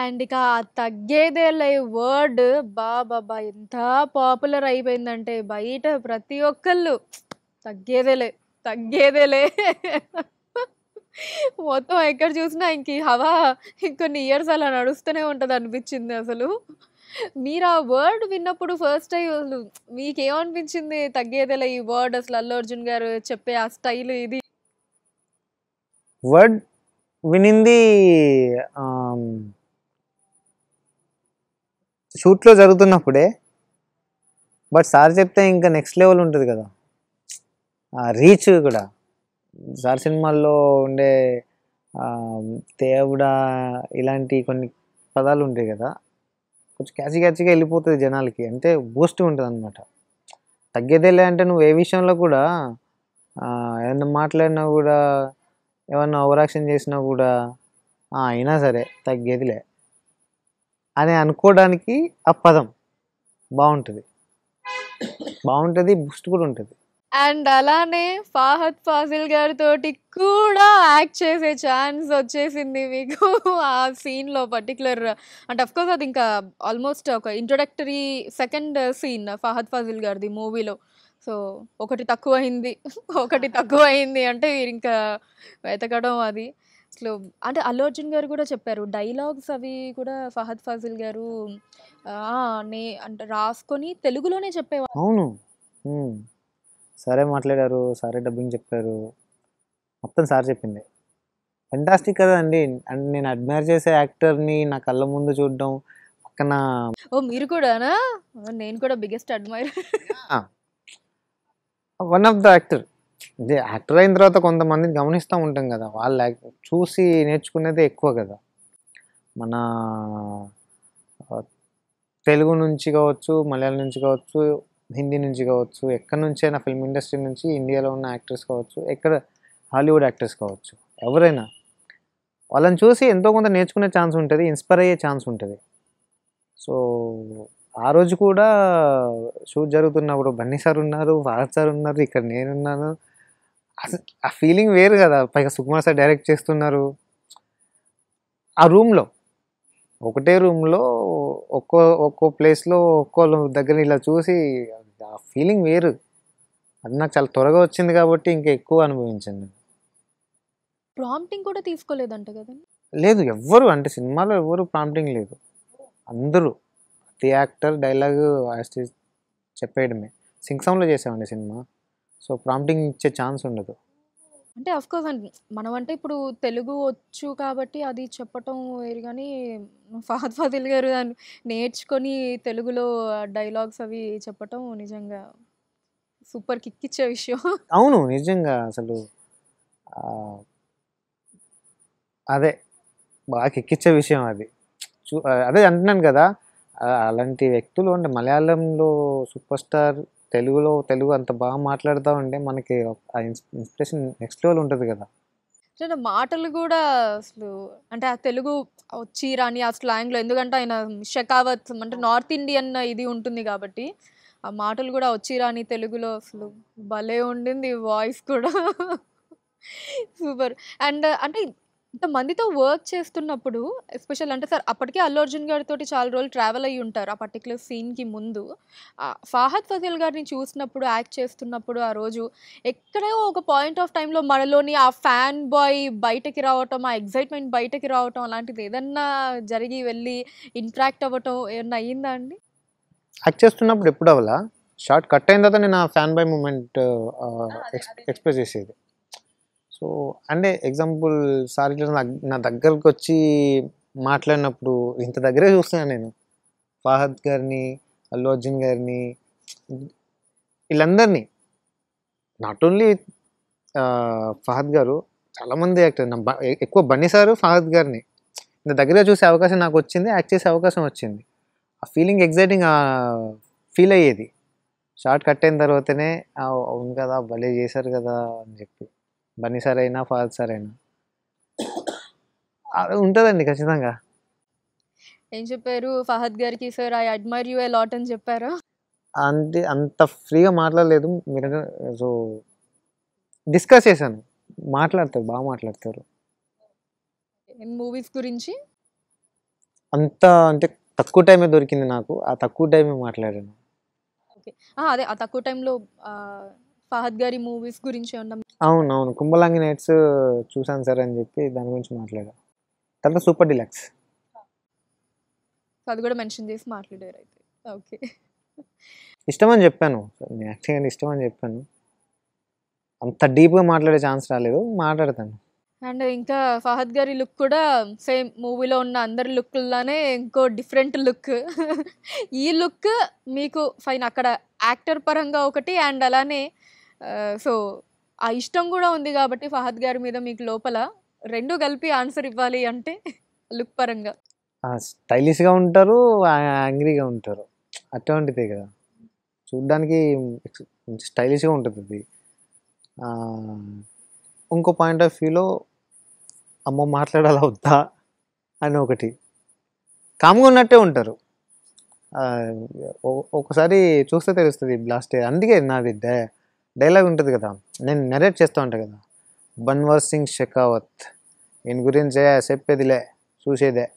and ఇక తగ్గేదే లే వర్డ్ బాబా ఎంత పాపులర్ అయిపోయిందంటే బయట ప్రతి ఒక్కళ్ళు తగ్గేదేలే తగ్గేదేలే మొత్తం ఎక్కడ చూసినా ఇంక హవా ఇంకొన్ని ఇయర్స్ అలా నడుస్తూనే ఉంటుంది అనిపించింది అసలు మీరు ఆ వర్డ్ విన్నప్పుడు ఫస్ట్ అసలు మీకేమనిపించింది తగ్గేదేలే ఈ వర్డ్ అసలు అల్లు అర్జున్ గారు చెప్పే ఆ స్టైల్ ఇది వర్డ్ వినింది షూట్లో జరుగుతున్నప్పుడే బట్ సార్ చెప్తే ఇంకా నెక్స్ట్ లెవెల్ ఉంటుంది కదా ఆ రీచ్ కూడా సార్ సినిమాల్లో ఉండే తేవుడ ఇలాంటి కొన్ని పదాలు ఉంటాయి కదా కొంచెం క్యాచి క్యాచిగా వెళ్ళిపోతుంది జనాలకి అంటే బూస్ట్ ఉంటుంది అనమాట తగ్గేదేలే అంటే నువ్వు ఏ విషయంలో కూడా ఏమన్నా మాట్లాడినా కూడా ఏమన్నా ఓవరాక్షన్ చేసినా కూడా అయినా సరే తగ్గేదిలే అని అనుకోవడానికి ఆ పదం బాగుంటుంది బాగుంటుంది బుస్ట్ కూడా ఉంటుంది అండ్ అలానే ఫాహద్ ఫాజిల్ గారితో కూడా యాక్ట్ చేసే ఛాన్స్ వచ్చేసింది మీకు ఆ సీన్లో పర్టికులర్ అంటే అఫ్కోర్స్ అది ఇంకా ఆల్మోస్ట్ ఒక introductory second scene Fahadh Faasil గారిది మూవీలో సో ఒకటి తక్కువ అయింది ఒకటి తక్కువ అయింది అంటే ఇంకా వెతకడం అది అసలు అంటే అల్లు అర్జున్ గారు కూడా చెప్పారు డైలాగ్స్ అవి కూడా ఫహద్ ఫాజిల్ గారు నే అంటే రాసుకొని తెలుగులోనే చెప్పేవారు అవును సరే మాట్లాడారు సరే డబ్బింగ్ చెప్పారు మొత్తం సార్ చెప్పింది ఫెంటాస్టిక్ కదా అండి అండ్ నేను అడ్మైర్ చేసే యాక్టర్ని నా కళ్ళ ముందు చూడడం పక్కన ఓ మీరు కూడానా నేను కూడా biggest admire one of the actor ఇదే యాక్టర్ అయిన తర్వాత కొంతమందిని గమనిస్తూ ఉంటాం కదా వాళ్ళు చూసి నేర్చుకునేది ఎక్కువ కదా మన తెలుగు నుంచి కావచ్చు మలయాళం నుంచి కావచ్చు హిందీ నుంచి కావచ్చు ఎక్కడి నుంచి అయినా ఫిల్మ్ ఇండస్ట్రీ నుంచి ఇండియాలో ఉన్న యాక్టర్స్ కావచ్చు ఎక్కడ హాలీవుడ్ యాక్టర్స్ కావచ్చు ఎవరైనా వాళ్ళని చూసి ఎంతో కొంత నేర్చుకునే ఛాన్స్ ఉంటుంది ఇన్స్పైర్ అయ్యే ఛాన్స్ ఉంటుంది సో ఆ రోజు కూడా షూట్ జరుగుతున్నప్పుడు బన్నీ సార్ ఉన్నారు భారత్ సార్ ఉన్నారు ఇక్కడ నేనున్నాను అసలు ఆ ఫీలింగ్ వేరు కదా పైగా సుకుమార్ సార్ డైరెక్ట్ చేస్తున్నారు ఆ రూమ్లో ఒకటే రూమ్లో ఒక్కో ఒక్కో ప్లేస్లో ఒక్కోళ్ళు దగ్గర ఇలా చూసి ఆ ఫీలింగ్ వేరు అది నాకు చాలా త్వరగా వచ్చింది కాబట్టి ఇంకా ఎక్కువ అనుభవించింది ప్రాంప్టింగ్ కూడా తీసుకోలేదంట కదా లేదు ఎవ్వరు అంటే సినిమాలో ఎవ్వరు ప్రాంప్టింగ్ లేదు అందరూ ప్రతి యాక్టర్ డైలాగ్ చెప్పేయడమే సింగ్ సాంగ్లో చేసామండి సినిమా సో ప్రాంప్టింగ్ ఇచ్చే ఛాన్స్ ఉండదు అంటే అఫ్ కోర్స్ అండి మనం అంటే ఇప్పుడు తెలుగు వచ్చు కాబట్టి అది చెప్పటం వేరు కానీ ఫహద్ ఫాదిల్ గారు దాన్ని నేర్చుకొని తెలుగులో డైలాగ్స్ అవి చెప్పటం నిజంగా సూపర్ కిక్ ఇచ్చే విషయం అవును నిజంగా అసలు అదే బాగా కిక్కిచ్చే విషయం అది చూ అదే అంటున్నాను కదా అలాంటి వ్యక్తులు అంటే మలయాళంలో సూపర్ స్టార్ తెలుగులో తెలుగు అంత బాగా మాట్లాడుతూ ఉంటే మనకి ఆ ఇన్స్పిరేషన్ నెక్స్ట్ లెవెల్ ఉంటుంది కదా మాటలు కూడా అసలు అంటే ఆ తెలుగు వచ్చి రాని ఆ స్లాంగ్లో ఎందుకంటే ఆయన షకావత్ అంటే నార్త్ ఇండియన్ ఇది ఉంటుంది కాబట్టి ఆ మాటలు కూడా వచ్చి రాని తెలుగులో అసలు భలే ఉండింది వాయిస్ కూడా సూపర్ అండ్ అంటే ఇంతమందితో వర్క్ చేస్తున్నప్పుడు ఎస్పెషల్ అంటే సార్ అప్పటికే అల్లు అర్జున్ గారితో చాలా రోజులు ట్రావెల్ అయ్యి ఉంటారు ఆ పర్టికులర్ సీన్కి ముందు ఫాహద్ ఫజల్ గారిని చూసినప్పుడు యాక్ట్ చేస్తున్నప్పుడు ఆ రోజు ఎక్కడో ఒక పాయింట్ ఆఫ్ టైంలో మనలోని ఆ ఫ్యాన్ బాయ్ బయటకి రావటం ఆ ఎగ్జైట్మెంట్ బయటకి రావటం అలాంటిది ఏదన్నా జరిగి వెళ్ళి ఇంట్రాక్ట్ అవ్వటం ఏమన్నా అయ్యిందా అండి యాక్ట్ చేస్తున్నప్పుడు ఎప్పుడు అవలా షార్ట్ కట్ అయిన తర్వాత నేను ఆ ఫ్యాన్ బాయ్ మూమెంట్ ఎక్స్ప్రెస్ చేసేది సో అంటే ఎగ్జాంపుల్ సార్ ఇట్లా నా నా దగ్గరకు వచ్చి మాట్లాడినప్పుడు ఇంత దగ్గరే చూస్తున్నాను నేను ఫాహద్ గారిని అల్లు అర్జున్ గారిని వీళ్ళందరినీ నాట్ ఓన్లీ ఫహద్ గారు చాలామంది యాక్టర్ నా ఎక్కువ బన్నీ ఫహద్ గారిని ఇంత దగ్గరగా చూసే అవకాశం నాకు వచ్చింది యాక్ట్ చేసే అవకాశం వచ్చింది ఆ ఫీలింగ్ ఎగ్జైటింగ్ ఫీల్ అయ్యేది షార్ట్ కట్ అయిన తర్వాతనే అవును కదా భలే చేశారు కదా అని చెప్పి బన్నీ సార్ అయినా ఫాల్ సార్ అయినా అది ఉంటుందండి ఖచ్చితంగా ఏం చెప్పారు ఫహద్ గారికి sir I admire you lot అని చెప్పారా అంతే అంత ఫ్రీగా మాట్లాడలేదు మీరు సో డిస్కస్ చేశాను మాట్లాడతారు బాగా మాట్లాడతారు మూవీస్ గురించి అంత అంటే తక్కువ టైమే దొరికింది నాకు ఆ తక్కువ టైమే మాట్లాడాను అదే ఆ తక్కువ టైంలో ఫహద్ గారి మూవీస్ గురించి అవునవును కుంభలాంగి నైట్స్ చూసాను సార్ అని చెప్పి దాని గురించి మాట్లాడా తర్వాత సూపర్ డిలక్స్ అది కూడా మెన్షన్ చేసి మాట్లాడారు అయితే ఓకే ఇష్టం అని చెప్పాను యాక్టింగ్ ఇష్టం అని చెప్పాను అంత డీప్గా మాట్లాడే ఛాన్స్ రాలేదు మాట్లాడతాను అండ్ ఇంకా ఫహద్ గారి లుక్ కూడా సేమ్ మూవీలో ఉన్న అందరి లుక్లానే ఇంకో డిఫరెంట్ లుక్ ఈ లుక్ మీకు ఫైన్ అక్కడ యాక్టర్ పరంగా ఒకటి అండ్ అలానే సో ఆ ఇష్టం కూడా ఉంది కాబట్టి ఫహద్ గారి మీద మీకు లోపల రెండు కలిపి ఆన్సర్ ఇవ్వాలి అంటే లుక్ పరంగా స్టైలిష్గా ఉంటారు యాంగ్రీగా ఉంటారు అటువంటిదే కదా చూడ్డానికి స్టైలిష్గా ఉంటుంది అది ఇంకో పాయింట్ ఆఫ్ వ్యూలో అమ్మ మాట్లాడాలా వద్దా అని ఒకటి కామ్గా ఉన్నట్టే ఉంటారు ఒకసారి చూస్తే తెలుస్తుంది బ్లాస్ట్ అందుకే నాది డైలాగ్ ఉంటుంది కదా నేను నెరేట్ చేస్తూ ఉంటాను కదా బన్వర్ సింగ్ షెకావత్ ఈయన గురించే చెప్పేదిలే చూసేదే